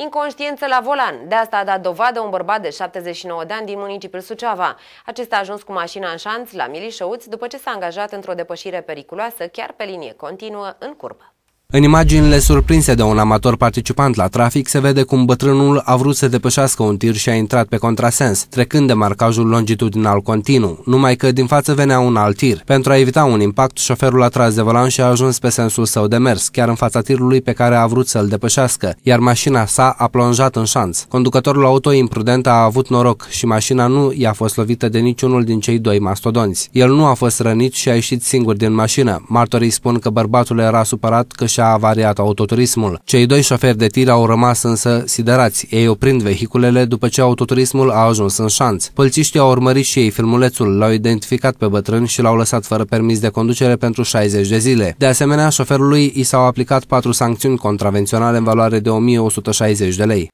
Inconștiență la volan. De asta a dat dovadă un bărbat de 79 de ani din municipiul Suceava. Acesta a ajuns cu mașina în șanț la Milișăuți după ce s-a angajat într-o depășire periculoasă chiar pe linie continuă în curbă. În imaginile surprinse de un amator participant la trafic, se vede cum bătrânul a vrut să depășească un tir și a intrat pe contrasens, trecând de marcajul longitudinal continuu, numai că din față venea un alt tir. Pentru a evita un impact, șoferul a tras de volan și a ajuns pe sensul său de mers, chiar în fața tirului pe care a vrut să-l depășească, iar mașina sa a plonjat în șanț. Conducătorul auto imprudent a avut noroc și mașina nu i-a fost lovită de niciunul din cei doi mastodonți. El nu a fost rănit și a ieșit singur din mașină. Martorii spun că bărbatul era supărat că și și-a avariat autoturismul. Cei doi șoferi de tir au rămas însă siderați. Ei oprind vehiculele după ce autoturismul a ajuns în șanț. Polițiștii au urmărit și ei filmulețul, l-au identificat pe bătrân și l-au lăsat fără permis de conducere pentru 60 de zile. De asemenea, șoferului i s-au aplicat patru sancțiuni contravenționale în valoare de 1160 de lei.